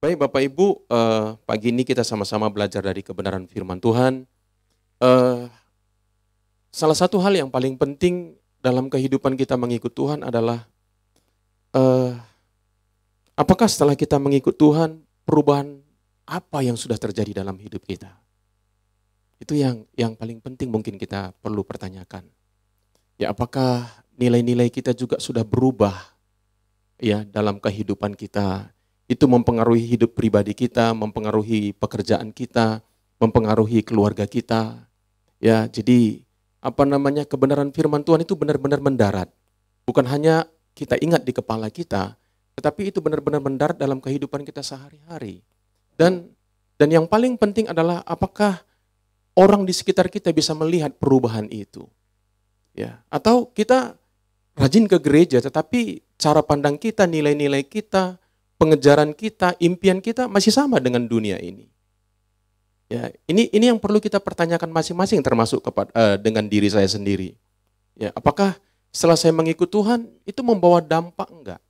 Baik Bapak Ibu, uh, pagi ini kita sama-sama belajar dari kebenaran firman Tuhan. Uh, salah satu hal yang paling penting dalam kehidupan kita mengikut Tuhan adalah uh, apakah setelah kita mengikut Tuhan, perubahan apa yang sudah terjadi dalam hidup kita? Itu yang yang paling penting mungkin kita perlu pertanyakan. Ya apakah nilai-nilai kita juga sudah berubah ya dalam kehidupan kita? itu mempengaruhi hidup pribadi kita, mempengaruhi pekerjaan kita, mempengaruhi keluarga kita. Ya, jadi apa namanya kebenaran firman Tuhan itu benar-benar mendarat. Bukan hanya kita ingat di kepala kita, tetapi itu benar-benar mendarat dalam kehidupan kita sehari-hari. Dan dan yang paling penting adalah apakah orang di sekitar kita bisa melihat perubahan itu. Ya, atau kita rajin ke gereja tetapi cara pandang kita, nilai-nilai kita, pengejaran kita, impian kita masih sama dengan dunia ini. Ya, ini ini yang perlu kita pertanyakan masing-masing termasuk kepada uh, eh, dengan diri saya sendiri. Ya, apakah setelah saya mengikut Tuhan itu membawa dampak enggak?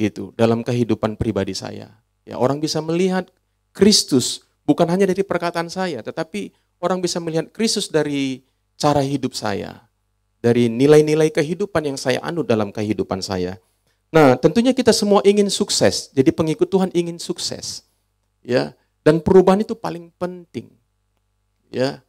Gitu dalam kehidupan pribadi saya. Ya, orang bisa melihat Kristus bukan hanya dari perkataan saya, tetapi orang bisa melihat Kristus dari cara hidup saya, dari nilai-nilai kehidupan yang saya anut dalam kehidupan saya. Nah, tentunya kita semua ingin sukses. Jadi pengikut Tuhan ingin sukses. Ya, dan perubahan itu paling penting. Ya.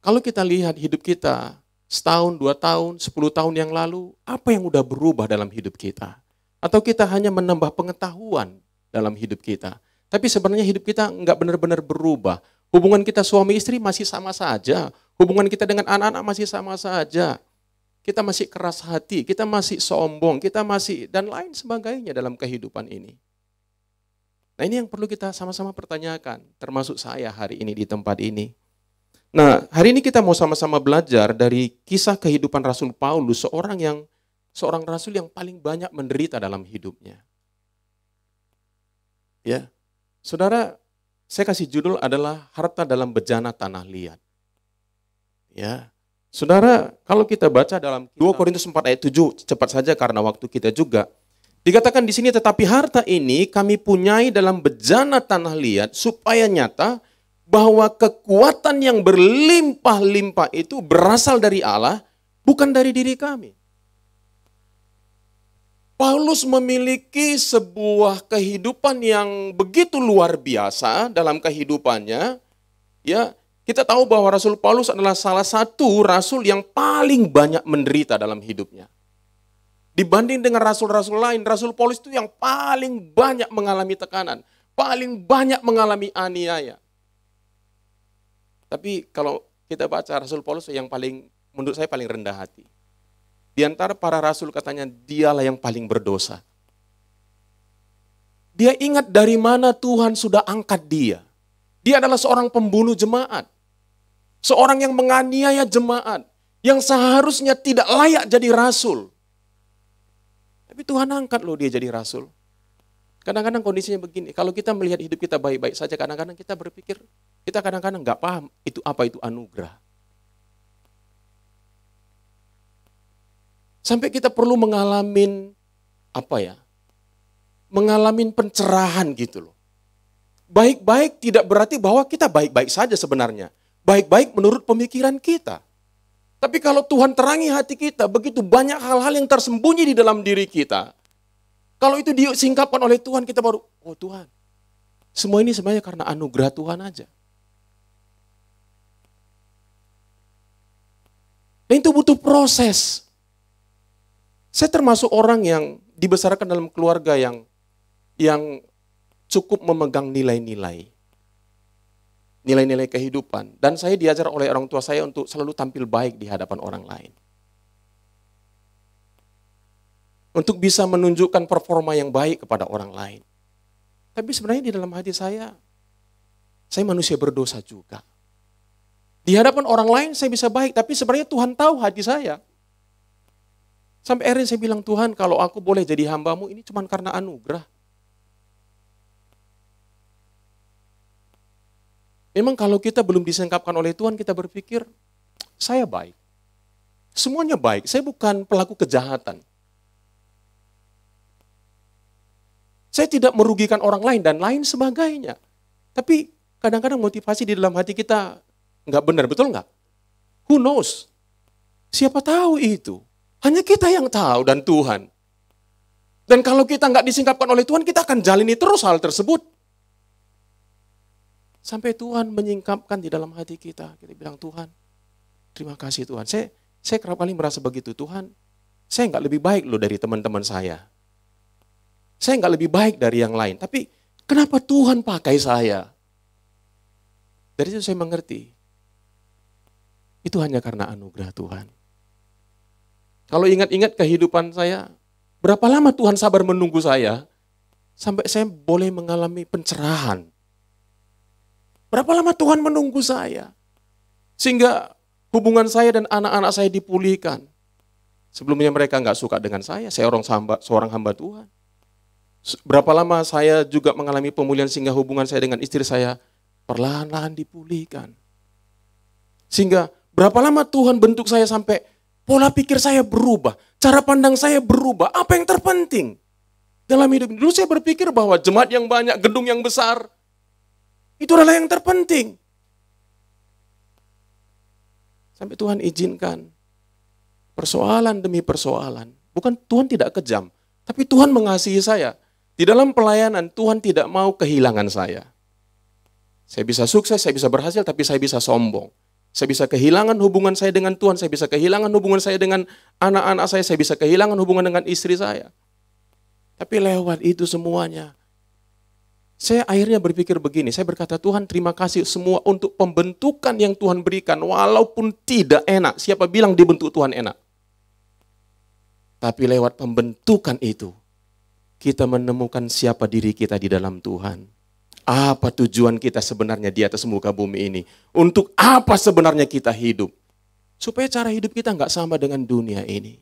Kalau kita lihat hidup kita setahun, dua tahun, sepuluh tahun yang lalu, apa yang udah berubah dalam hidup kita? Atau kita hanya menambah pengetahuan dalam hidup kita? Tapi sebenarnya hidup kita nggak benar-benar berubah. Hubungan kita suami istri masih sama saja. Hubungan kita dengan anak-anak masih sama saja kita masih keras hati, kita masih sombong, kita masih dan lain sebagainya dalam kehidupan ini. Nah ini yang perlu kita sama-sama pertanyakan, termasuk saya hari ini di tempat ini. Nah hari ini kita mau sama-sama belajar dari kisah kehidupan Rasul Paulus, seorang yang seorang rasul yang paling banyak menderita dalam hidupnya. Ya, saudara, saya kasih judul adalah harta dalam bejana tanah liat. Ya, Saudara, kalau kita baca dalam 2 Korintus 4 ayat 7, cepat saja karena waktu kita juga. Dikatakan di sini, tetapi harta ini kami punyai dalam bejana tanah liat, supaya nyata bahwa kekuatan yang berlimpah-limpah itu berasal dari Allah, bukan dari diri kami. Paulus memiliki sebuah kehidupan yang begitu luar biasa dalam kehidupannya, ya kita tahu bahwa Rasul Paulus adalah salah satu rasul yang paling banyak menderita dalam hidupnya. Dibanding dengan rasul-rasul lain, Rasul Paulus itu yang paling banyak mengalami tekanan, paling banyak mengalami aniaya. Tapi kalau kita baca Rasul Paulus yang paling menurut saya paling rendah hati. Di antara para rasul katanya dialah yang paling berdosa. Dia ingat dari mana Tuhan sudah angkat dia. Dia adalah seorang pembunuh jemaat. Seorang yang menganiaya jemaat, yang seharusnya tidak layak jadi rasul. Tapi Tuhan angkat loh dia jadi rasul. Kadang-kadang kondisinya begini, kalau kita melihat hidup kita baik-baik saja, kadang-kadang kita berpikir, kita kadang-kadang nggak paham itu apa itu anugerah. Sampai kita perlu mengalami apa ya? Mengalami pencerahan gitu loh. Baik-baik tidak berarti bahwa kita baik-baik saja sebenarnya baik-baik menurut pemikiran kita. Tapi kalau Tuhan terangi hati kita, begitu banyak hal-hal yang tersembunyi di dalam diri kita. Kalau itu disingkapkan oleh Tuhan, kita baru, oh Tuhan, semua ini sebenarnya karena anugerah Tuhan aja. Dan itu butuh proses. Saya termasuk orang yang dibesarkan dalam keluarga yang yang cukup memegang nilai-nilai nilai-nilai kehidupan. Dan saya diajar oleh orang tua saya untuk selalu tampil baik di hadapan orang lain. Untuk bisa menunjukkan performa yang baik kepada orang lain. Tapi sebenarnya di dalam hati saya, saya manusia berdosa juga. Di hadapan orang lain saya bisa baik, tapi sebenarnya Tuhan tahu hati saya. Sampai akhirnya saya bilang, Tuhan kalau aku boleh jadi hambamu ini cuma karena anugerah. Memang kalau kita belum disengkapkan oleh Tuhan, kita berpikir, saya baik. Semuanya baik, saya bukan pelaku kejahatan. Saya tidak merugikan orang lain dan lain sebagainya. Tapi kadang-kadang motivasi di dalam hati kita nggak benar, betul nggak? Who knows? Siapa tahu itu? Hanya kita yang tahu dan Tuhan. Dan kalau kita nggak disingkapkan oleh Tuhan, kita akan jalani terus hal tersebut. Sampai Tuhan menyingkapkan di dalam hati kita. Kita bilang, Tuhan, terima kasih Tuhan. Saya, saya kerap kali merasa begitu, Tuhan, saya nggak lebih baik loh dari teman-teman saya. Saya nggak lebih baik dari yang lain. Tapi kenapa Tuhan pakai saya? Dari itu saya mengerti. Itu hanya karena anugerah Tuhan. Kalau ingat-ingat kehidupan saya, berapa lama Tuhan sabar menunggu saya? Sampai saya boleh mengalami pencerahan Berapa lama Tuhan menunggu saya? Sehingga hubungan saya dan anak-anak saya dipulihkan. Sebelumnya mereka nggak suka dengan saya, saya orang hamba, seorang hamba Tuhan. Berapa lama saya juga mengalami pemulihan sehingga hubungan saya dengan istri saya perlahan-lahan dipulihkan. Sehingga berapa lama Tuhan bentuk saya sampai pola pikir saya berubah, cara pandang saya berubah. Apa yang terpenting dalam hidup ini? Dulu saya berpikir bahwa jemaat yang banyak, gedung yang besar, itu adalah yang terpenting. Sampai Tuhan izinkan persoalan demi persoalan. Bukan Tuhan tidak kejam, tapi Tuhan mengasihi saya. Di dalam pelayanan Tuhan tidak mau kehilangan saya. Saya bisa sukses, saya bisa berhasil, tapi saya bisa sombong. Saya bisa kehilangan hubungan saya dengan Tuhan, saya bisa kehilangan hubungan saya dengan anak-anak saya, saya bisa kehilangan hubungan dengan istri saya. Tapi lewat itu semuanya, saya akhirnya berpikir begini, saya berkata Tuhan terima kasih semua untuk pembentukan yang Tuhan berikan walaupun tidak enak. Siapa bilang dibentuk Tuhan enak? Tapi lewat pembentukan itu, kita menemukan siapa diri kita di dalam Tuhan. Apa tujuan kita sebenarnya di atas muka bumi ini? Untuk apa sebenarnya kita hidup? Supaya cara hidup kita nggak sama dengan dunia ini.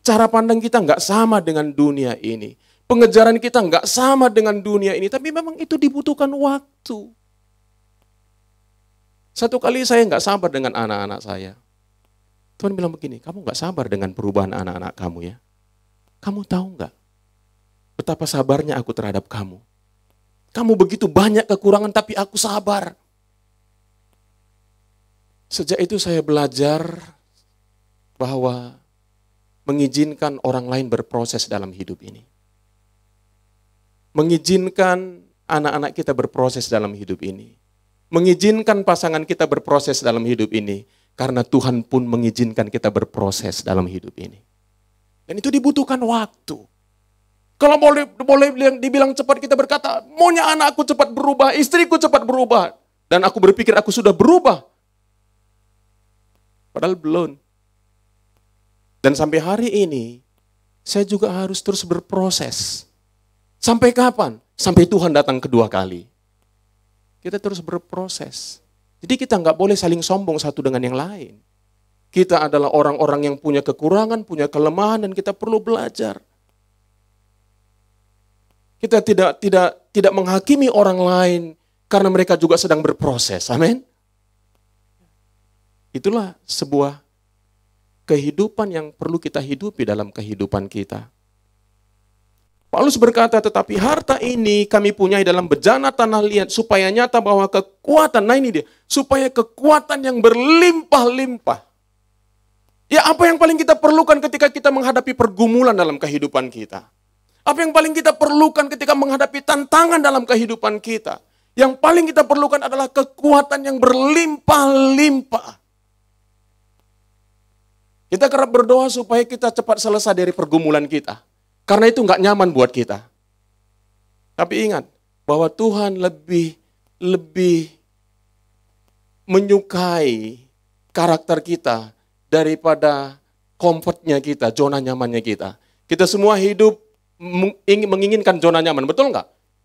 Cara pandang kita nggak sama dengan dunia ini pengejaran kita nggak sama dengan dunia ini, tapi memang itu dibutuhkan waktu. Satu kali saya nggak sabar dengan anak-anak saya. Tuhan bilang begini, kamu nggak sabar dengan perubahan anak-anak kamu ya. Kamu tahu nggak betapa sabarnya aku terhadap kamu? Kamu begitu banyak kekurangan tapi aku sabar. Sejak itu saya belajar bahwa mengizinkan orang lain berproses dalam hidup ini mengizinkan anak-anak kita berproses dalam hidup ini. Mengizinkan pasangan kita berproses dalam hidup ini. Karena Tuhan pun mengizinkan kita berproses dalam hidup ini. Dan itu dibutuhkan waktu. Kalau boleh boleh dibilang cepat kita berkata, maunya anakku cepat berubah, istriku cepat berubah. Dan aku berpikir aku sudah berubah. Padahal belum. Dan sampai hari ini, saya juga harus terus berproses Sampai kapan? Sampai Tuhan datang kedua kali. Kita terus berproses. Jadi kita nggak boleh saling sombong satu dengan yang lain. Kita adalah orang-orang yang punya kekurangan, punya kelemahan, dan kita perlu belajar. Kita tidak tidak tidak menghakimi orang lain karena mereka juga sedang berproses. Amin. Itulah sebuah kehidupan yang perlu kita hidupi dalam kehidupan kita. Paulus berkata, tetapi harta ini kami punya dalam bejana tanah liat, supaya nyata bahwa kekuatan, nah ini dia, supaya kekuatan yang berlimpah-limpah. Ya apa yang paling kita perlukan ketika kita menghadapi pergumulan dalam kehidupan kita? Apa yang paling kita perlukan ketika menghadapi tantangan dalam kehidupan kita? Yang paling kita perlukan adalah kekuatan yang berlimpah-limpah. Kita kerap berdoa supaya kita cepat selesai dari pergumulan kita. Karena itu nggak nyaman buat kita. Tapi ingat bahwa Tuhan lebih lebih menyukai karakter kita daripada comfortnya kita, zona nyamannya kita. Kita semua hidup menginginkan zona nyaman, betul nggak?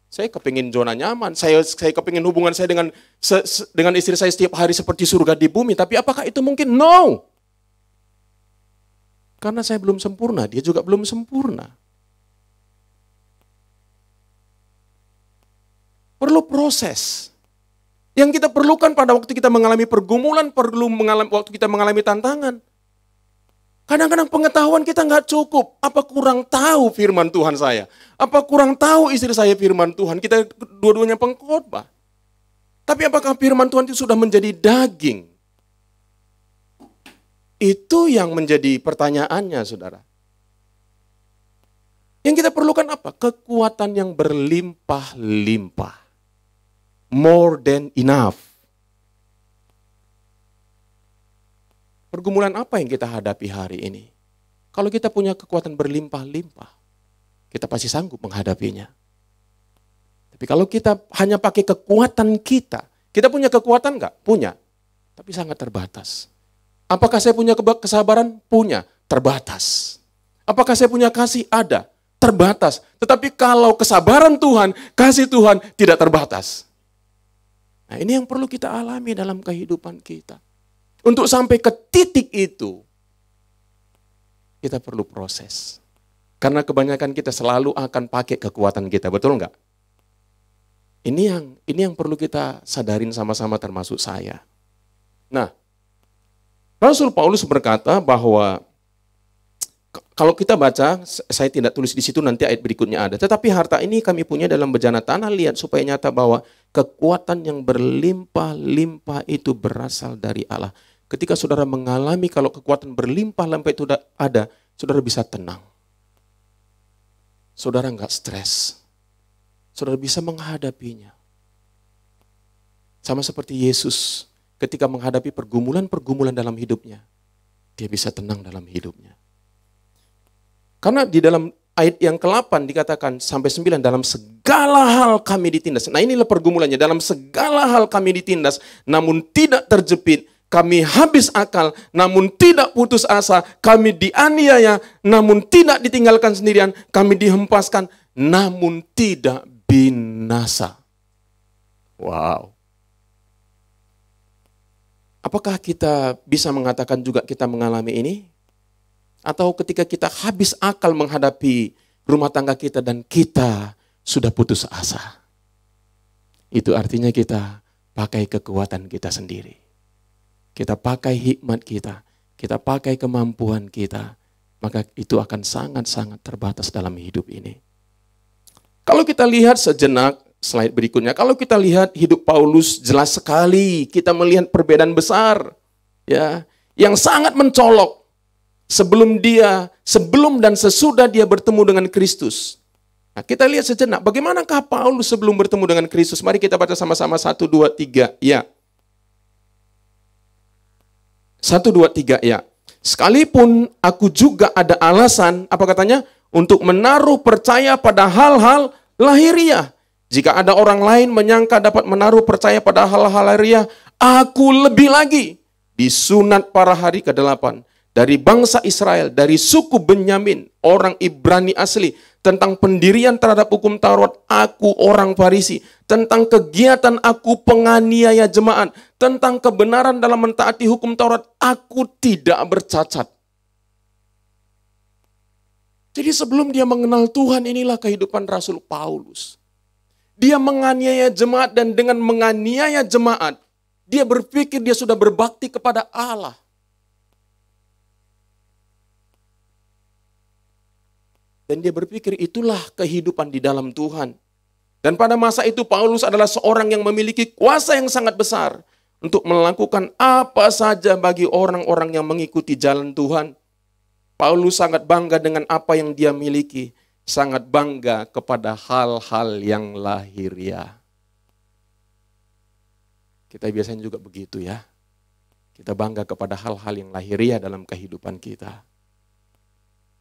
Saya kepingin zona nyaman, saya saya kepingin hubungan saya dengan se, se, dengan istri saya setiap hari seperti surga di bumi. Tapi apakah itu mungkin? No. Karena saya belum sempurna, dia juga belum sempurna. perlu proses. Yang kita perlukan pada waktu kita mengalami pergumulan, perlu mengalami waktu kita mengalami tantangan. Kadang-kadang pengetahuan kita nggak cukup. Apa kurang tahu firman Tuhan saya? Apa kurang tahu istri saya firman Tuhan? Kita dua-duanya pengkhotbah. Tapi apakah firman Tuhan itu sudah menjadi daging? Itu yang menjadi pertanyaannya, saudara. Yang kita perlukan apa? Kekuatan yang berlimpah-limpah more than enough. Pergumulan apa yang kita hadapi hari ini? Kalau kita punya kekuatan berlimpah-limpah, kita pasti sanggup menghadapinya. Tapi kalau kita hanya pakai kekuatan kita, kita punya kekuatan nggak? Punya, tapi sangat terbatas. Apakah saya punya kesabaran? Punya, terbatas. Apakah saya punya kasih? Ada, terbatas. Tetapi kalau kesabaran Tuhan, kasih Tuhan tidak terbatas. Nah ini yang perlu kita alami dalam kehidupan kita. Untuk sampai ke titik itu, kita perlu proses. Karena kebanyakan kita selalu akan pakai kekuatan kita, betul nggak? Ini yang ini yang perlu kita sadarin sama-sama termasuk saya. Nah, Rasul Paulus berkata bahwa kalau kita baca, saya tidak tulis di situ nanti ayat berikutnya ada. Tetapi harta ini kami punya dalam bejana tanah, lihat supaya nyata bahwa kekuatan yang berlimpah-limpah itu berasal dari Allah. Ketika saudara mengalami kalau kekuatan berlimpah-limpah itu ada, saudara bisa tenang. Saudara nggak stres. Saudara bisa menghadapinya. Sama seperti Yesus ketika menghadapi pergumulan-pergumulan dalam hidupnya. Dia bisa tenang dalam hidupnya. Karena di dalam ayat yang ke-8 dikatakan sampai 9 dalam segala hal kami ditindas. Nah inilah pergumulannya dalam segala hal kami ditindas namun tidak terjepit kami habis akal namun tidak putus asa kami dianiaya namun tidak ditinggalkan sendirian kami dihempaskan namun tidak binasa. Wow. Apakah kita bisa mengatakan juga kita mengalami ini? atau ketika kita habis akal menghadapi rumah tangga kita dan kita sudah putus asa. Itu artinya kita pakai kekuatan kita sendiri. Kita pakai hikmat kita, kita pakai kemampuan kita, maka itu akan sangat-sangat terbatas dalam hidup ini. Kalau kita lihat sejenak slide berikutnya, kalau kita lihat hidup Paulus jelas sekali kita melihat perbedaan besar ya yang sangat mencolok sebelum dia, sebelum dan sesudah dia bertemu dengan Kristus. Nah, kita lihat sejenak, bagaimanakah Paulus sebelum bertemu dengan Kristus? Mari kita baca sama-sama 1, 2, 3, ya. 1, 2, 3, ya. Sekalipun aku juga ada alasan, apa katanya? Untuk menaruh percaya pada hal-hal lahiriah. Jika ada orang lain menyangka dapat menaruh percaya pada hal-hal lahiriah, aku lebih lagi disunat para hari ke-8 dari bangsa Israel, dari suku Benyamin, orang Ibrani asli, tentang pendirian terhadap hukum Taurat, aku orang Farisi, tentang kegiatan aku penganiaya jemaat, tentang kebenaran dalam mentaati hukum Taurat, aku tidak bercacat. Jadi sebelum dia mengenal Tuhan inilah kehidupan Rasul Paulus. Dia menganiaya jemaat dan dengan menganiaya jemaat, dia berpikir dia sudah berbakti kepada Allah. Dan dia berpikir itulah kehidupan di dalam Tuhan. Dan pada masa itu Paulus adalah seorang yang memiliki kuasa yang sangat besar untuk melakukan apa saja bagi orang-orang yang mengikuti jalan Tuhan. Paulus sangat bangga dengan apa yang dia miliki, sangat bangga kepada hal-hal yang lahiriah. Ya. Kita biasanya juga begitu ya. Kita bangga kepada hal-hal yang lahiriah ya, dalam kehidupan kita.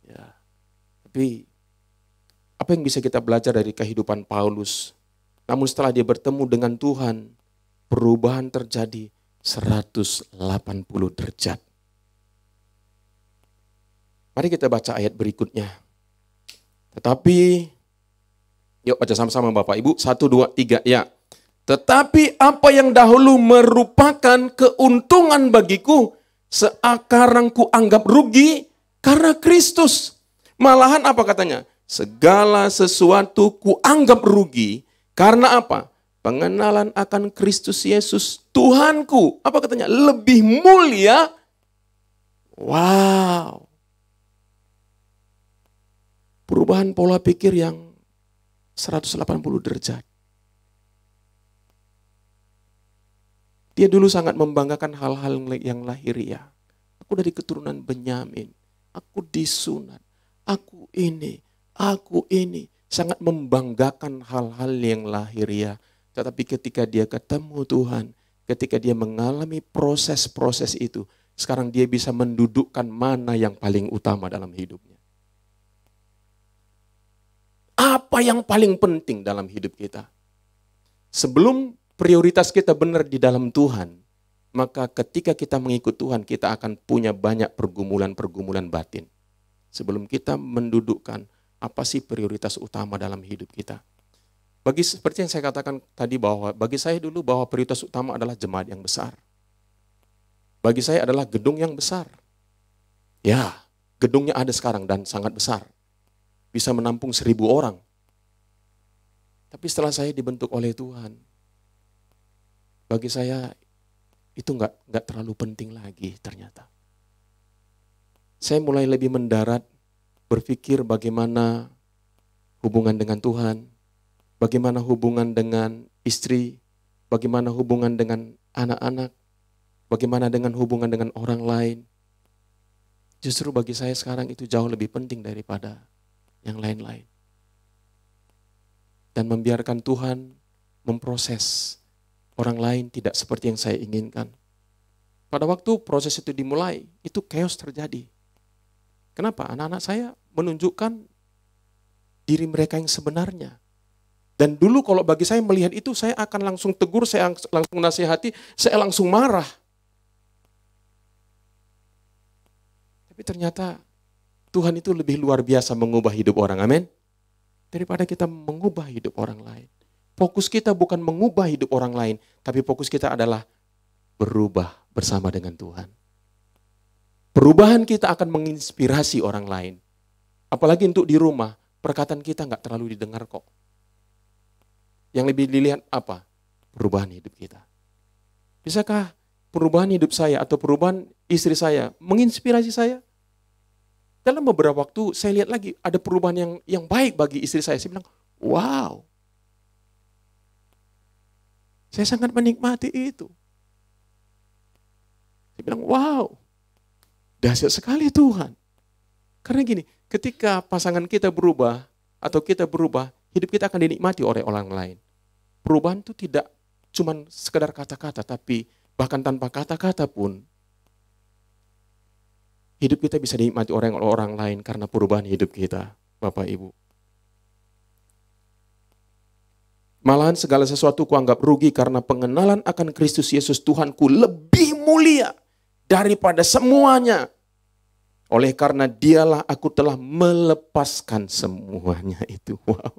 Ya. Tapi apa yang bisa kita belajar dari kehidupan Paulus? Namun setelah dia bertemu dengan Tuhan, perubahan terjadi 180 derajat. Mari kita baca ayat berikutnya. Tetapi, yuk baca sama-sama Bapak Ibu, satu, dua, tiga, ya. Tetapi apa yang dahulu merupakan keuntungan bagiku, sekarang ku anggap rugi karena Kristus. Malahan apa katanya? Segala sesuatu anggap rugi. Karena apa? Pengenalan akan Kristus Yesus Tuhanku. Apa katanya? Lebih mulia. Wow. Perubahan pola pikir yang 180 derajat. Dia dulu sangat membanggakan hal-hal yang lahiriah. Aku dari keturunan Benyamin. Aku disunat. Aku ini, aku ini. Sangat membanggakan hal-hal yang lahiriah. Ya. Tetapi ketika dia ketemu Tuhan, ketika dia mengalami proses-proses itu, sekarang dia bisa mendudukkan mana yang paling utama dalam hidupnya. Apa yang paling penting dalam hidup kita? Sebelum prioritas kita benar di dalam Tuhan, maka ketika kita mengikut Tuhan, kita akan punya banyak pergumulan-pergumulan batin sebelum kita mendudukkan apa sih prioritas utama dalam hidup kita. Bagi seperti yang saya katakan tadi bahwa bagi saya dulu bahwa prioritas utama adalah jemaat yang besar. Bagi saya adalah gedung yang besar. Ya, gedungnya ada sekarang dan sangat besar. Bisa menampung seribu orang. Tapi setelah saya dibentuk oleh Tuhan, bagi saya itu nggak nggak terlalu penting lagi ternyata saya mulai lebih mendarat, berpikir bagaimana hubungan dengan Tuhan, bagaimana hubungan dengan istri, bagaimana hubungan dengan anak-anak, bagaimana dengan hubungan dengan orang lain. Justru bagi saya sekarang itu jauh lebih penting daripada yang lain-lain. Dan membiarkan Tuhan memproses orang lain tidak seperti yang saya inginkan. Pada waktu proses itu dimulai, itu chaos terjadi. Kenapa? Anak-anak saya menunjukkan diri mereka yang sebenarnya. Dan dulu kalau bagi saya melihat itu, saya akan langsung tegur, saya langsung nasihati, saya langsung marah. Tapi ternyata Tuhan itu lebih luar biasa mengubah hidup orang, amin. Daripada kita mengubah hidup orang lain. Fokus kita bukan mengubah hidup orang lain, tapi fokus kita adalah berubah bersama dengan Tuhan. Perubahan kita akan menginspirasi orang lain. Apalagi untuk di rumah, perkataan kita nggak terlalu didengar kok. Yang lebih dilihat apa? Perubahan hidup kita. Bisakah perubahan hidup saya atau perubahan istri saya menginspirasi saya? Dalam beberapa waktu saya lihat lagi ada perubahan yang yang baik bagi istri saya. Saya bilang, wow. Saya sangat menikmati itu. Saya bilang, wow. Dahsyat sekali Tuhan. Karena gini, ketika pasangan kita berubah atau kita berubah, hidup kita akan dinikmati oleh orang lain. Perubahan itu tidak cuma sekedar kata-kata, tapi bahkan tanpa kata-kata pun hidup kita bisa dinikmati orang orang lain karena perubahan hidup kita, Bapak Ibu. Malahan segala sesuatu kuanggap rugi karena pengenalan akan Kristus Yesus Tuhanku lebih mulia daripada semuanya. Oleh karena dialah aku telah melepaskan semuanya itu. Wow.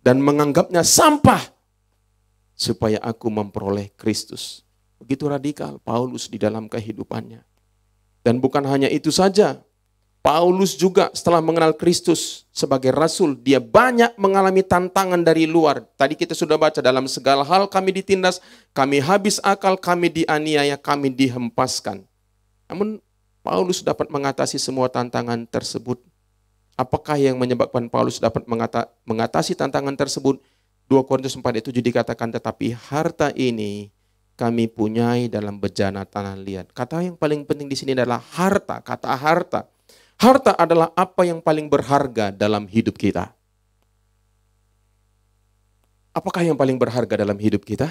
Dan menganggapnya sampah. Supaya aku memperoleh Kristus. Begitu radikal Paulus di dalam kehidupannya. Dan bukan hanya itu saja. Paulus juga setelah mengenal Kristus sebagai rasul, dia banyak mengalami tantangan dari luar. Tadi kita sudah baca dalam segala hal kami ditindas, kami habis akal, kami dianiaya, kami dihempaskan. Namun Paulus dapat mengatasi semua tantangan tersebut. Apakah yang menyebabkan Paulus dapat mengata, mengatasi tantangan tersebut? 2 Korintus 4 itu jadi dikatakan, tetapi harta ini kami punyai dalam bejana tanah liat. Kata yang paling penting di sini adalah harta, kata harta. Harta adalah apa yang paling berharga dalam hidup kita. Apakah yang paling berharga dalam hidup kita?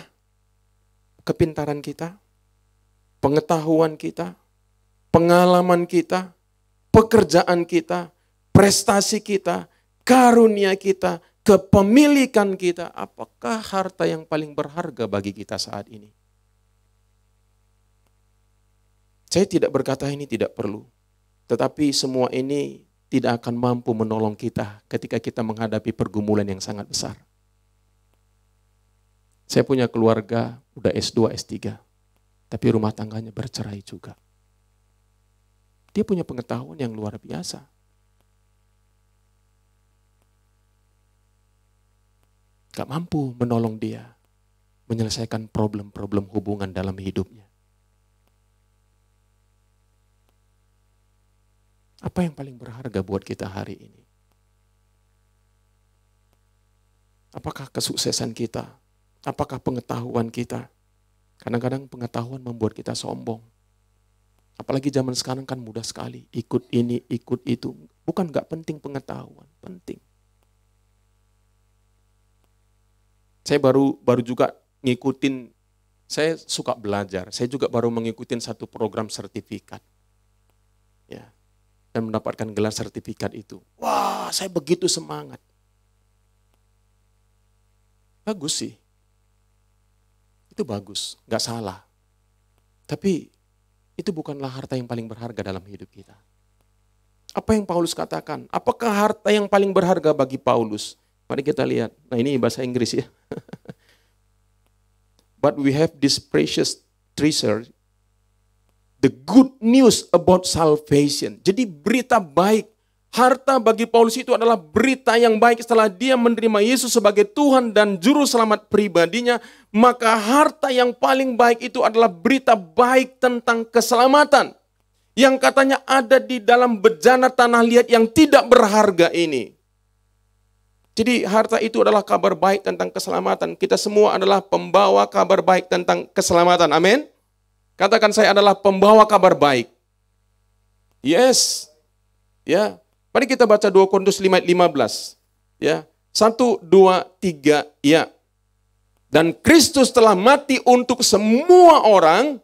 Kepintaran kita? Pengetahuan kita? pengalaman kita, pekerjaan kita, prestasi kita, karunia kita, kepemilikan kita, apakah harta yang paling berharga bagi kita saat ini? Saya tidak berkata ini tidak perlu, tetapi semua ini tidak akan mampu menolong kita ketika kita menghadapi pergumulan yang sangat besar. Saya punya keluarga udah S2, S3, tapi rumah tangganya bercerai juga. Dia punya pengetahuan yang luar biasa. Gak mampu menolong dia menyelesaikan problem-problem hubungan dalam hidupnya. Apa yang paling berharga buat kita hari ini? Apakah kesuksesan kita? Apakah pengetahuan kita? Kadang-kadang pengetahuan membuat kita sombong Apalagi zaman sekarang kan mudah sekali. Ikut ini, ikut itu. Bukan nggak penting pengetahuan, penting. Saya baru baru juga ngikutin, saya suka belajar. Saya juga baru mengikuti satu program sertifikat. Ya, dan mendapatkan gelar sertifikat itu. Wah, saya begitu semangat. Bagus sih. Itu bagus, nggak salah. Tapi itu bukanlah harta yang paling berharga dalam hidup kita. Apa yang Paulus katakan? Apakah harta yang paling berharga bagi Paulus? Mari kita lihat. Nah ini bahasa Inggris ya. But we have this precious treasure, the good news about salvation. Jadi berita baik Harta bagi Paulus itu adalah berita yang baik setelah dia menerima Yesus sebagai Tuhan dan Juru Selamat pribadinya. Maka harta yang paling baik itu adalah berita baik tentang keselamatan. Yang katanya ada di dalam bejana tanah liat yang tidak berharga ini. Jadi harta itu adalah kabar baik tentang keselamatan. Kita semua adalah pembawa kabar baik tentang keselamatan. Amin. Katakan saya adalah pembawa kabar baik. Yes. Ya, Mari kita baca 2 Korintus 5 15. Ya. 1 2 3 ya. Dan Kristus telah mati untuk semua orang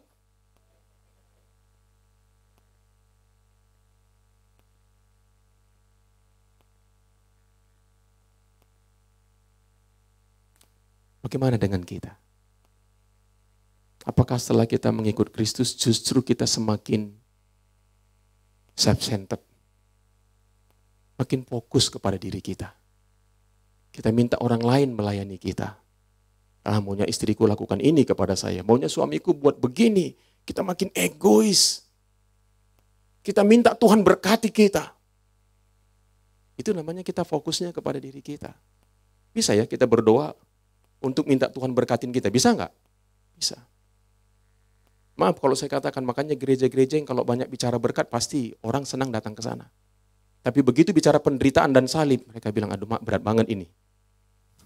Bagaimana dengan kita? Apakah setelah kita mengikut Kristus justru kita semakin self-centered? makin fokus kepada diri kita. Kita minta orang lain melayani kita. Ah, maunya istriku lakukan ini kepada saya. Maunya suamiku buat begini. Kita makin egois. Kita minta Tuhan berkati kita. Itu namanya kita fokusnya kepada diri kita. Bisa ya kita berdoa untuk minta Tuhan berkatin kita. Bisa nggak? Bisa. Maaf kalau saya katakan, makanya gereja-gereja yang kalau banyak bicara berkat, pasti orang senang datang ke sana. Tapi begitu bicara penderitaan dan salib, mereka bilang, aduh mak, berat banget ini.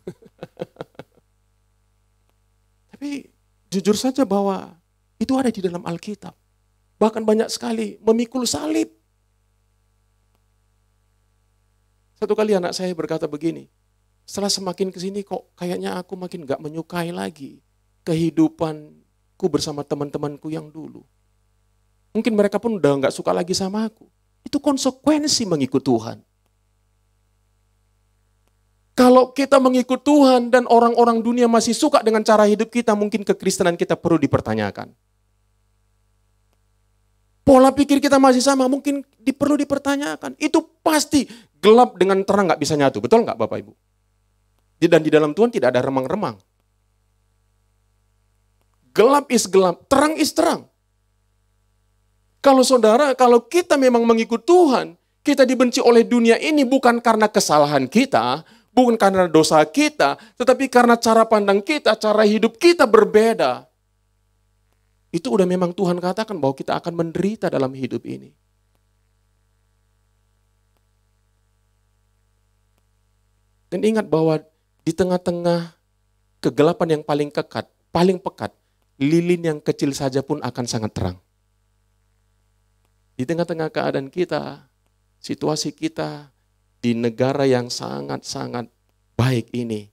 Tapi jujur saja bahwa itu ada di dalam Alkitab. Bahkan banyak sekali memikul salib. Satu kali anak saya berkata begini, setelah semakin kesini kok kayaknya aku makin gak menyukai lagi kehidupanku bersama teman-temanku yang dulu. Mungkin mereka pun udah gak suka lagi sama aku. Itu konsekuensi mengikut Tuhan. Kalau kita mengikut Tuhan dan orang-orang dunia masih suka dengan cara hidup kita, mungkin kekristenan kita perlu dipertanyakan. Pola pikir kita masih sama, mungkin perlu dipertanyakan. Itu pasti gelap dengan terang nggak bisa nyatu. Betul nggak Bapak Ibu? Dan di dalam Tuhan tidak ada remang-remang. Gelap is gelap, terang is terang. Kalau saudara, kalau kita memang mengikut Tuhan, kita dibenci oleh dunia ini bukan karena kesalahan kita, bukan karena dosa kita, tetapi karena cara pandang kita, cara hidup kita berbeda. Itu udah memang Tuhan katakan bahwa kita akan menderita dalam hidup ini. Dan ingat bahwa di tengah-tengah kegelapan yang paling kekat, paling pekat, lilin yang kecil saja pun akan sangat terang. Di tengah-tengah keadaan kita, situasi kita di negara yang sangat-sangat baik ini,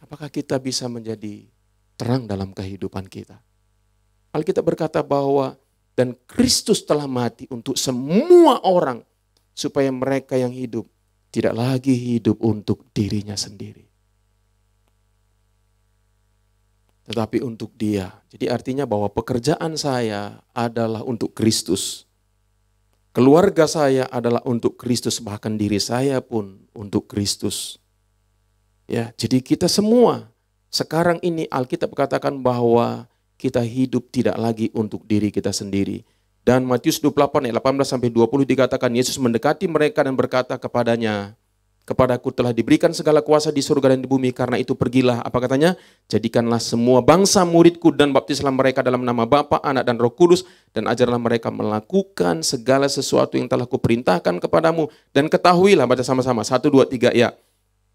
apakah kita bisa menjadi terang dalam kehidupan kita? Alkitab berkata bahwa dan Kristus telah mati untuk semua orang supaya mereka yang hidup tidak lagi hidup untuk dirinya sendiri. tetapi untuk Dia. Jadi artinya bahwa pekerjaan saya adalah untuk Kristus. Keluarga saya adalah untuk Kristus, bahkan diri saya pun untuk Kristus. Ya, jadi kita semua sekarang ini Alkitab katakan bahwa kita hidup tidak lagi untuk diri kita sendiri. Dan Matius 28 ayat 18 sampai 20 dikatakan Yesus mendekati mereka dan berkata kepadanya, Kepadaku telah diberikan segala kuasa di surga dan di bumi, karena itu pergilah. Apa katanya? Jadikanlah semua bangsa muridku dan baptislah mereka dalam nama Bapa, Anak, dan Roh Kudus. Dan ajarlah mereka melakukan segala sesuatu yang telah kuperintahkan kepadamu. Dan ketahuilah, baca sama-sama, satu, dua, tiga, ya.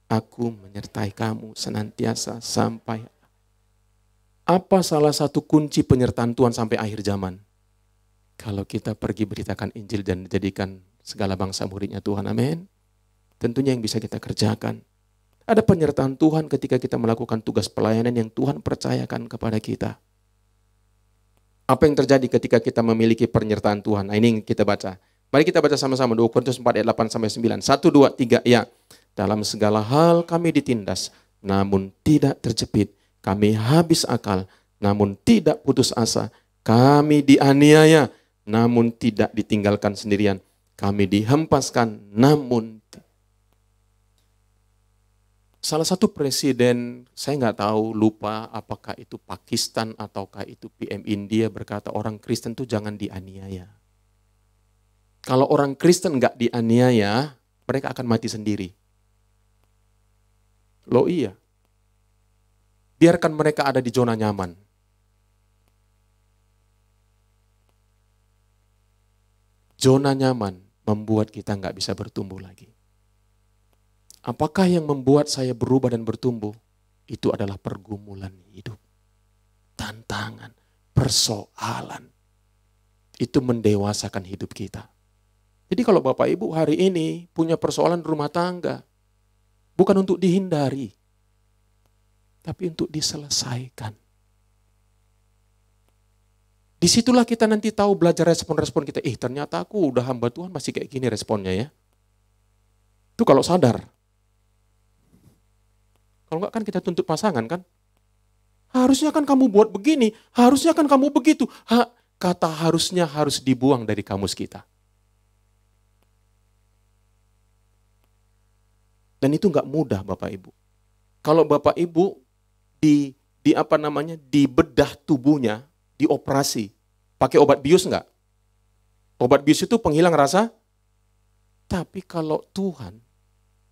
Aku menyertai kamu senantiasa sampai apa salah satu kunci penyertaan Tuhan sampai akhir zaman? Kalau kita pergi beritakan Injil dan jadikan segala bangsa muridnya Tuhan, amin tentunya yang bisa kita kerjakan. Ada penyertaan Tuhan ketika kita melakukan tugas pelayanan yang Tuhan percayakan kepada kita. Apa yang terjadi ketika kita memiliki penyertaan Tuhan? Nah, ini yang kita baca. Mari kita baca sama-sama 2 Korintus 4 ayat 8 sampai 9. 1 2 3 ya. Dalam segala hal kami ditindas namun tidak terjepit. Kami habis akal namun tidak putus asa. Kami dianiaya namun tidak ditinggalkan sendirian. Kami dihempaskan namun salah satu presiden, saya nggak tahu lupa apakah itu Pakistan ataukah itu PM India berkata orang Kristen tuh jangan dianiaya. Kalau orang Kristen nggak dianiaya, mereka akan mati sendiri. Lo iya. Biarkan mereka ada di zona nyaman. Zona nyaman membuat kita nggak bisa bertumbuh lagi. Apakah yang membuat saya berubah dan bertumbuh? Itu adalah pergumulan hidup. Tantangan, persoalan. Itu mendewasakan hidup kita. Jadi kalau Bapak Ibu hari ini punya persoalan rumah tangga, bukan untuk dihindari, tapi untuk diselesaikan. Disitulah kita nanti tahu belajar respon-respon kita. Eh ternyata aku udah hamba Tuhan masih kayak gini responnya ya. Itu kalau sadar. Kalau enggak kan kita tuntut pasangan kan? Harusnya kan kamu buat begini, harusnya kan kamu begitu. Ha, kata harusnya harus dibuang dari kamus kita. Dan itu enggak mudah Bapak Ibu. Kalau Bapak Ibu di di apa namanya di bedah tubuhnya, dioperasi, pakai obat bius enggak? Obat bius itu penghilang rasa. Tapi kalau Tuhan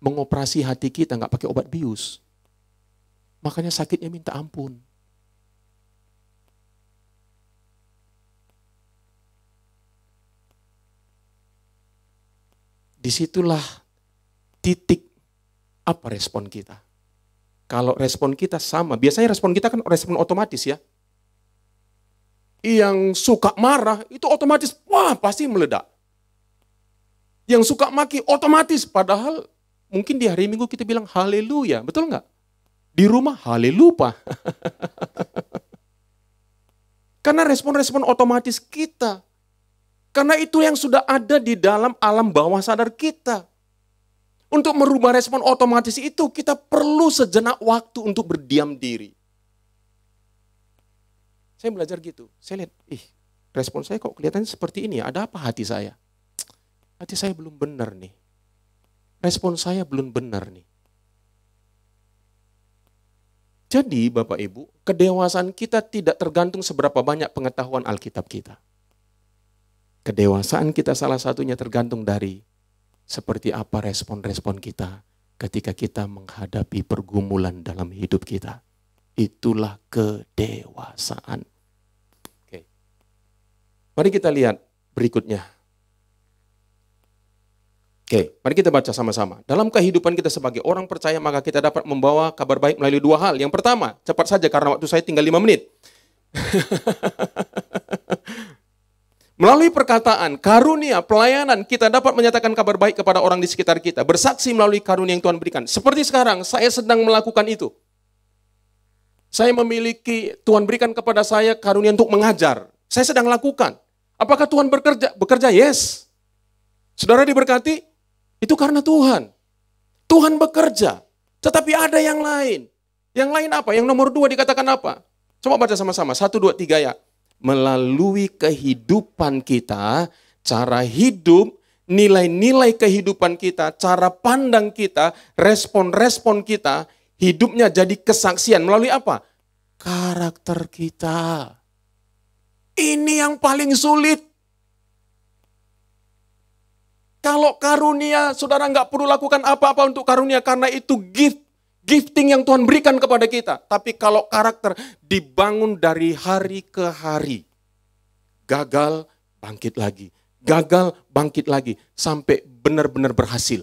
mengoperasi hati kita enggak pakai obat bius, Makanya sakitnya minta ampun. Disitulah titik apa respon kita. Kalau respon kita sama, biasanya respon kita kan respon otomatis ya. Yang suka marah itu otomatis, wah pasti meledak. Yang suka maki otomatis, padahal mungkin di hari Minggu kita bilang haleluya, betul nggak? Di rumah, lupa, Karena respon-respon otomatis kita. Karena itu yang sudah ada di dalam alam bawah sadar kita. Untuk merubah respon otomatis itu, kita perlu sejenak waktu untuk berdiam diri. Saya belajar gitu. Saya lihat, ih, respon saya kok kelihatannya seperti ini ya. Ada apa hati saya? Hati saya belum benar nih. Respon saya belum benar nih jadi Bapak Ibu, kedewasaan kita tidak tergantung seberapa banyak pengetahuan Alkitab kita. Kedewasaan kita salah satunya tergantung dari seperti apa respon-respon kita ketika kita menghadapi pergumulan dalam hidup kita. Itulah kedewasaan. Oke. Mari kita lihat berikutnya. Oke, mari kita baca sama-sama. Dalam kehidupan kita sebagai orang percaya, maka kita dapat membawa kabar baik melalui dua hal. Yang pertama, cepat saja karena waktu saya tinggal lima menit. melalui perkataan, karunia, pelayanan, kita dapat menyatakan kabar baik kepada orang di sekitar kita. Bersaksi melalui karunia yang Tuhan berikan. Seperti sekarang, saya sedang melakukan itu. Saya memiliki, Tuhan berikan kepada saya karunia untuk mengajar. Saya sedang lakukan. Apakah Tuhan bekerja? Bekerja, yes. Saudara diberkati, itu karena Tuhan. Tuhan bekerja. Tetapi ada yang lain. Yang lain apa? Yang nomor dua dikatakan apa? Coba baca sama-sama. Satu, dua, tiga ya. Melalui kehidupan kita, cara hidup, nilai-nilai kehidupan kita, cara pandang kita, respon-respon kita, hidupnya jadi kesaksian. Melalui apa? Karakter kita. Ini yang paling sulit. Kalau karunia, saudara nggak perlu lakukan apa-apa untuk karunia karena itu gift. Gifting yang Tuhan berikan kepada kita. Tapi kalau karakter dibangun dari hari ke hari. Gagal, bangkit lagi. Gagal, bangkit lagi. Sampai benar-benar berhasil.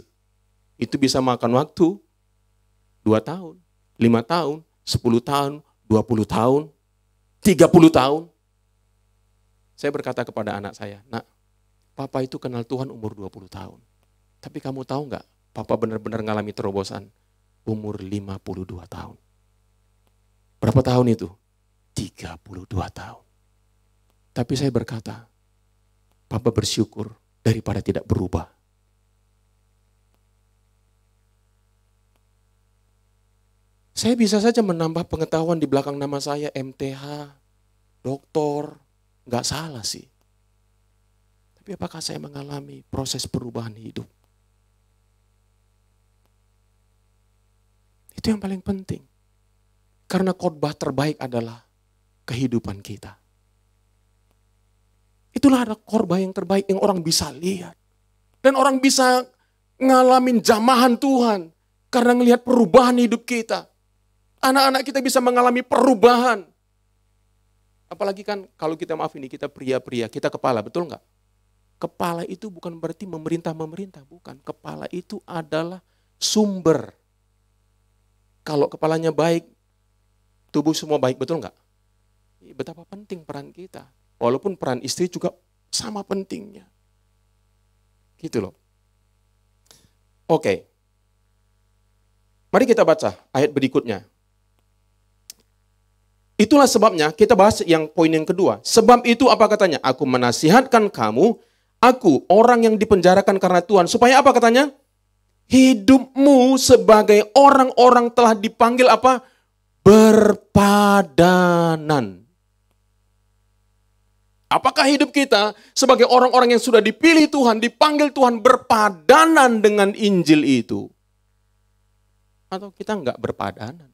Itu bisa makan waktu. Dua tahun, lima tahun, sepuluh tahun, dua puluh tahun, tiga puluh tahun. Saya berkata kepada anak saya, nak Papa itu kenal Tuhan umur 20 tahun. Tapi kamu tahu nggak, Papa benar-benar ngalami terobosan umur 52 tahun. Berapa tahun itu? 32 tahun. Tapi saya berkata, Papa bersyukur daripada tidak berubah. Saya bisa saja menambah pengetahuan di belakang nama saya, MTH, doktor, nggak salah sih. Tapi apakah saya mengalami proses perubahan hidup? Itu yang paling penting. Karena khotbah terbaik adalah kehidupan kita. Itulah ada korban yang terbaik yang orang bisa lihat. Dan orang bisa ngalamin jamahan Tuhan. Karena melihat perubahan hidup kita. Anak-anak kita bisa mengalami perubahan. Apalagi kan kalau kita maaf ini kita pria-pria, kita kepala, betul nggak? Kepala itu bukan berarti memerintah-memerintah, bukan. Kepala itu adalah sumber. Kalau kepalanya baik, tubuh semua baik, betul nggak? Iya, betapa penting peran kita. Walaupun peran istri juga sama pentingnya. Gitu loh. Oke. Mari kita baca ayat berikutnya. Itulah sebabnya kita bahas yang poin yang kedua. Sebab itu apa katanya? Aku menasihatkan kamu Aku, orang yang dipenjarakan karena Tuhan. Supaya apa katanya? Hidupmu sebagai orang-orang telah dipanggil apa? Berpadanan. Apakah hidup kita sebagai orang-orang yang sudah dipilih Tuhan, dipanggil Tuhan berpadanan dengan Injil itu? Atau kita nggak berpadanan?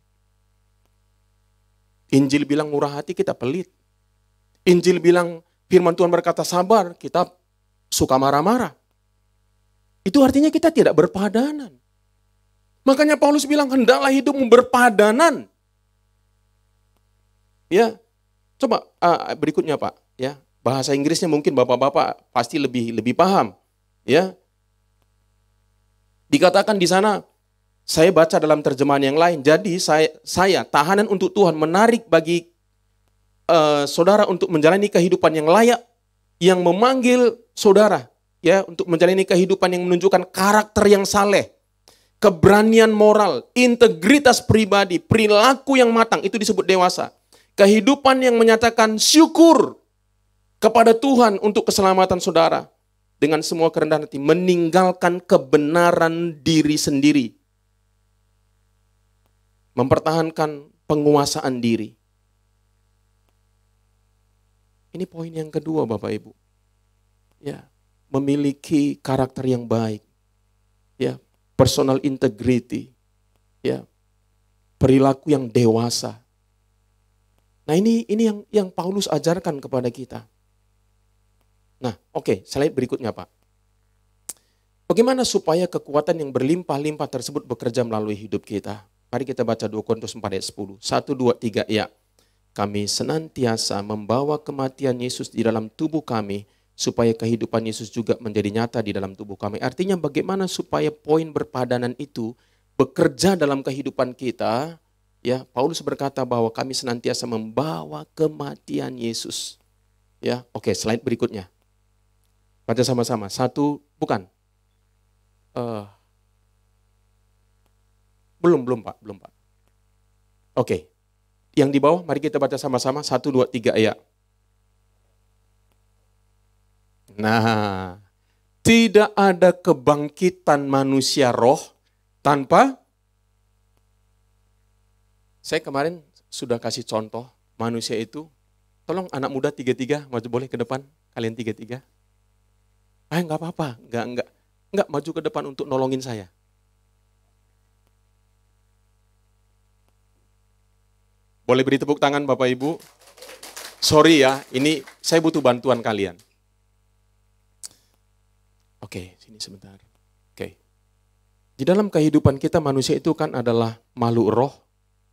Injil bilang murah hati, kita pelit. Injil bilang firman Tuhan berkata sabar, kita suka marah-marah. Itu artinya kita tidak berpadanan. Makanya Paulus bilang hendaklah hidupmu berpadanan. Ya, coba uh, berikutnya Pak. Ya, bahasa Inggrisnya mungkin bapak-bapak pasti lebih lebih paham. Ya, dikatakan di sana. Saya baca dalam terjemahan yang lain. Jadi saya, saya tahanan untuk Tuhan menarik bagi uh, saudara untuk menjalani kehidupan yang layak yang memanggil saudara ya untuk menjalani kehidupan yang menunjukkan karakter yang saleh, keberanian moral, integritas pribadi, perilaku yang matang itu disebut dewasa. Kehidupan yang menyatakan syukur kepada Tuhan untuk keselamatan saudara dengan semua kerendahan hati, meninggalkan kebenaran diri sendiri, mempertahankan penguasaan diri. Ini poin yang kedua Bapak Ibu. Ya, memiliki karakter yang baik. Ya, personal integrity. Ya. Perilaku yang dewasa. Nah, ini ini yang yang Paulus ajarkan kepada kita. Nah, oke, okay, slide berikutnya, Pak. Bagaimana supaya kekuatan yang berlimpah-limpah tersebut bekerja melalui hidup kita? Mari kita baca 2 Korintus 4 ayat 10. 1, 2, 3, ya kami senantiasa membawa kematian Yesus di dalam tubuh kami, supaya kehidupan Yesus juga menjadi nyata di dalam tubuh kami. Artinya bagaimana supaya poin berpadanan itu bekerja dalam kehidupan kita, ya Paulus berkata bahwa kami senantiasa membawa kematian Yesus. Ya, oke, okay, slide berikutnya. Baca sama-sama. Satu, bukan. Uh, belum, belum Pak, belum Pak. Oke, okay. Yang di bawah, mari kita baca sama-sama. Satu, dua, tiga, ya. Nah, tidak ada kebangkitan manusia roh tanpa saya kemarin sudah kasih contoh manusia itu tolong anak muda tiga-tiga maju boleh ke depan kalian tiga-tiga ah nggak apa-apa nggak nggak nggak maju ke depan untuk nolongin saya Boleh beri tepuk tangan Bapak Ibu? Sorry ya, ini saya butuh bantuan kalian. Oke, sini sebentar. Oke. Di dalam kehidupan kita manusia itu kan adalah makhluk roh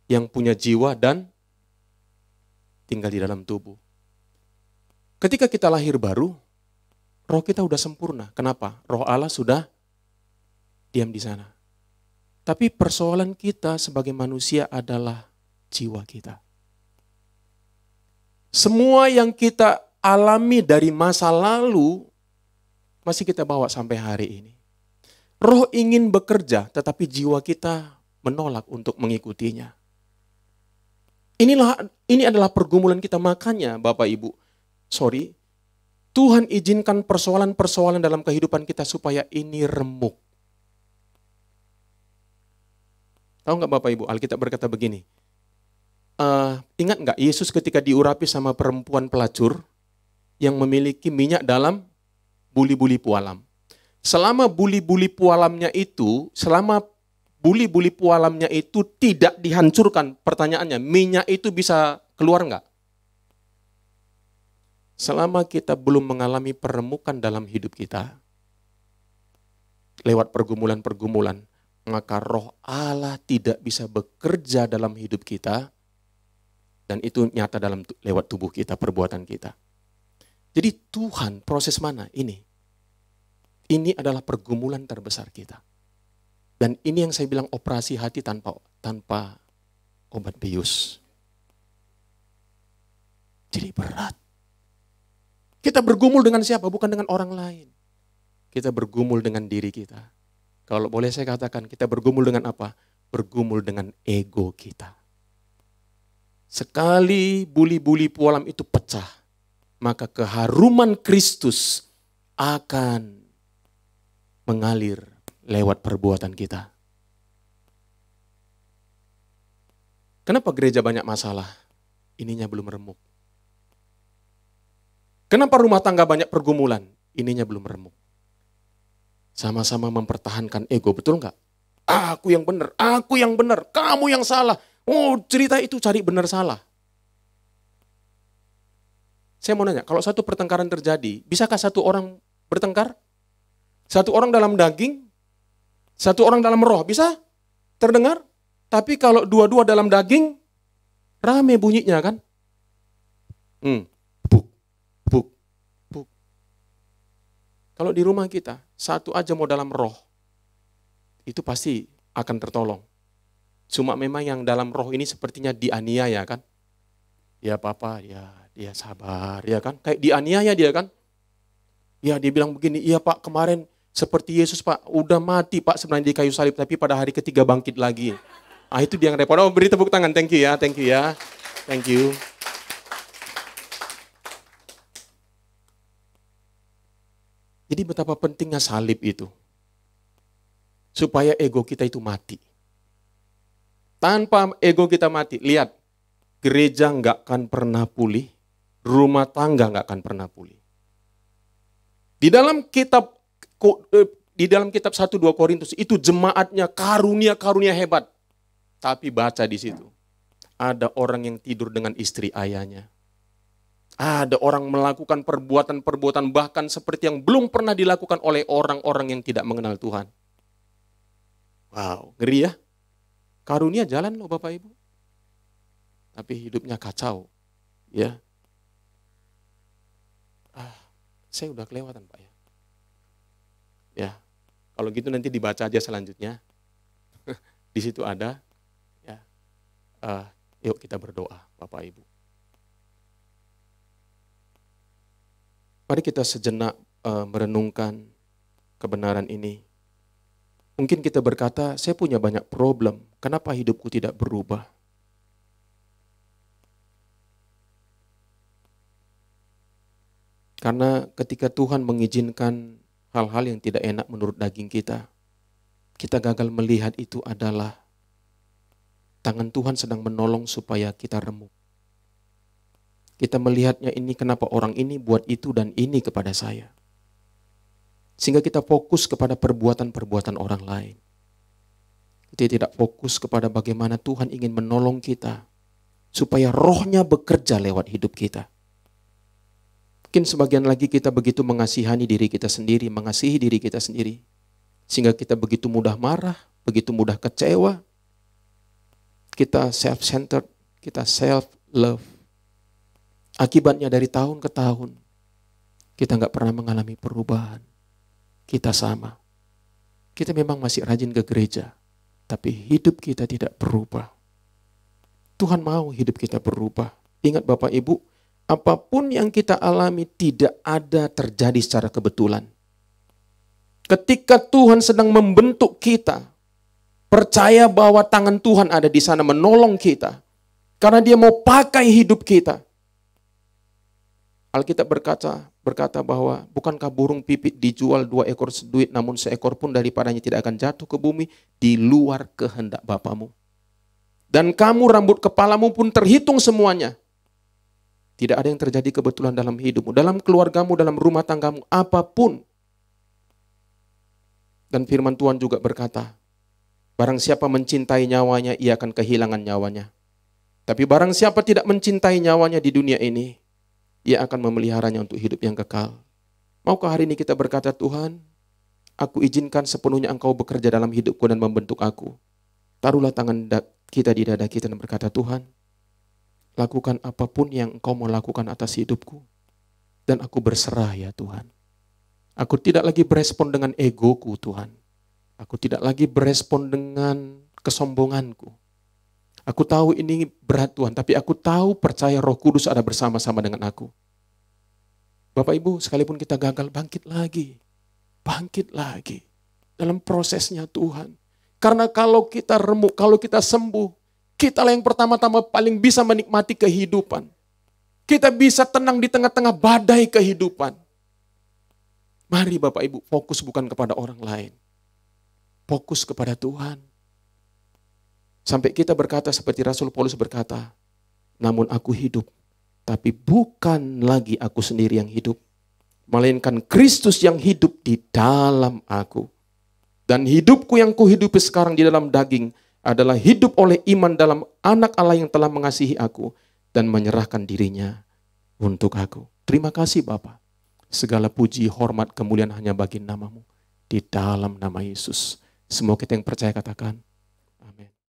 yang punya jiwa dan tinggal di dalam tubuh. Ketika kita lahir baru, roh kita sudah sempurna. Kenapa? Roh Allah sudah diam di sana. Tapi persoalan kita sebagai manusia adalah jiwa kita. Semua yang kita alami dari masa lalu masih kita bawa sampai hari ini. Roh ingin bekerja, tetapi jiwa kita menolak untuk mengikutinya. Inilah ini adalah pergumulan kita makanya Bapak Ibu. Sorry. Tuhan izinkan persoalan-persoalan dalam kehidupan kita supaya ini remuk. Tahu nggak Bapak Ibu, Alkitab berkata begini, uh, ingat nggak Yesus ketika diurapi sama perempuan pelacur yang memiliki minyak dalam buli-buli pualam. Selama buli-buli pualamnya itu, selama buli-buli pualamnya itu tidak dihancurkan, pertanyaannya minyak itu bisa keluar nggak? Selama kita belum mengalami peremukan dalam hidup kita, lewat pergumulan-pergumulan, maka roh Allah tidak bisa bekerja dalam hidup kita dan itu nyata dalam lewat tubuh kita, perbuatan kita. Jadi Tuhan proses mana ini? Ini adalah pergumulan terbesar kita. Dan ini yang saya bilang operasi hati tanpa tanpa obat bius. Jadi berat. Kita bergumul dengan siapa? Bukan dengan orang lain. Kita bergumul dengan diri kita. Kalau boleh saya katakan, kita bergumul dengan apa? Bergumul dengan ego kita. Sekali buli-buli pualam itu pecah, maka keharuman Kristus akan mengalir lewat perbuatan kita. Kenapa gereja banyak masalah? Ininya belum remuk. Kenapa rumah tangga banyak pergumulan? Ininya belum remuk. Sama-sama mempertahankan ego, betul nggak? Aku yang benar, aku yang benar, kamu yang salah. Oh cerita itu cari benar salah. Saya mau nanya, kalau satu pertengkaran terjadi, bisakah satu orang bertengkar? Satu orang dalam daging, satu orang dalam roh, bisa terdengar? Tapi kalau dua-dua dalam daging, rame bunyinya kan? Hmm. Buk, buk, buk. Kalau di rumah kita, satu aja mau dalam roh, itu pasti akan tertolong. Cuma memang yang dalam roh ini sepertinya dianiaya kan. Ya papa, ya dia sabar, ya kan. Kayak dianiaya dia kan. Ya dia bilang begini, iya pak kemarin seperti Yesus pak, udah mati pak sebenarnya di kayu salib, tapi pada hari ketiga bangkit lagi. Ah itu dia yang repot. Oh beri tepuk tangan, thank you ya, thank you ya, thank you. Jadi betapa pentingnya salib itu. Supaya ego kita itu mati. Tanpa ego kita mati, lihat, gereja nggak akan pernah pulih, rumah tangga nggak akan pernah pulih. Di dalam kitab eh, di dalam kitab 1 2 Korintus itu jemaatnya karunia-karunia hebat. Tapi baca di situ. Ada orang yang tidur dengan istri ayahnya. Ada orang melakukan perbuatan-perbuatan bahkan seperti yang belum pernah dilakukan oleh orang-orang yang tidak mengenal Tuhan. Wow, ngeri ya. Karunia jalan loh Bapak Ibu. Tapi hidupnya kacau. Ya. Ah, saya udah kelewatan Pak ya. Ya. Kalau gitu nanti dibaca aja selanjutnya. Di situ ada ya. Uh, yuk kita berdoa Bapak Ibu. Mari kita sejenak uh, merenungkan kebenaran ini. Mungkin kita berkata, saya punya banyak problem, kenapa hidupku tidak berubah? Karena ketika Tuhan mengizinkan hal-hal yang tidak enak menurut daging kita, kita gagal melihat itu adalah tangan Tuhan sedang menolong supaya kita remuk. Kita melihatnya ini kenapa orang ini buat itu dan ini kepada saya. Sehingga kita fokus kepada perbuatan-perbuatan orang lain. Kita tidak fokus kepada bagaimana Tuhan ingin menolong kita. Supaya rohnya bekerja lewat hidup kita. Mungkin sebagian lagi kita begitu mengasihani diri kita sendiri, mengasihi diri kita sendiri. Sehingga kita begitu mudah marah, begitu mudah kecewa. Kita self-centered, kita self-love. Akibatnya dari tahun ke tahun, kita nggak pernah mengalami perubahan kita sama. Kita memang masih rajin ke gereja, tapi hidup kita tidak berubah. Tuhan mau hidup kita berubah. Ingat Bapak Ibu, apapun yang kita alami tidak ada terjadi secara kebetulan. Ketika Tuhan sedang membentuk kita, percaya bahwa tangan Tuhan ada di sana menolong kita. Karena dia mau pakai hidup kita. Alkitab berkata berkata bahwa bukankah burung pipit dijual dua ekor seduit namun seekor pun daripadanya tidak akan jatuh ke bumi di luar kehendak Bapamu. Dan kamu rambut kepalamu pun terhitung semuanya. Tidak ada yang terjadi kebetulan dalam hidupmu, dalam keluargamu, dalam rumah tanggamu, apapun. Dan firman Tuhan juga berkata, barang siapa mencintai nyawanya, ia akan kehilangan nyawanya. Tapi barang siapa tidak mencintai nyawanya di dunia ini, ia akan memeliharanya untuk hidup yang kekal. Maukah hari ini kita berkata, Tuhan, aku izinkan sepenuhnya engkau bekerja dalam hidupku dan membentuk aku. Taruhlah tangan kita di dada kita dan berkata, Tuhan, lakukan apapun yang engkau mau lakukan atas hidupku. Dan aku berserah ya Tuhan. Aku tidak lagi berespon dengan egoku Tuhan. Aku tidak lagi berespon dengan kesombonganku. Aku tahu ini berat Tuhan, tapi aku tahu percaya roh kudus ada bersama-sama dengan aku. Bapak Ibu, sekalipun kita gagal, bangkit lagi. Bangkit lagi. Dalam prosesnya Tuhan. Karena kalau kita remuk, kalau kita sembuh, kita yang pertama-tama paling bisa menikmati kehidupan. Kita bisa tenang di tengah-tengah badai kehidupan. Mari Bapak Ibu, fokus bukan kepada orang lain. Fokus kepada Tuhan. Sampai kita berkata seperti Rasul Paulus berkata, namun aku hidup tapi bukan lagi aku sendiri yang hidup, melainkan Kristus yang hidup di dalam aku. Dan hidupku yang kuhidupi sekarang di dalam daging adalah hidup oleh iman dalam anak Allah yang telah mengasihi aku dan menyerahkan dirinya untuk aku. Terima kasih Bapak. Segala puji, hormat, kemuliaan hanya bagi namamu. Di dalam nama Yesus. Semua kita yang percaya katakan,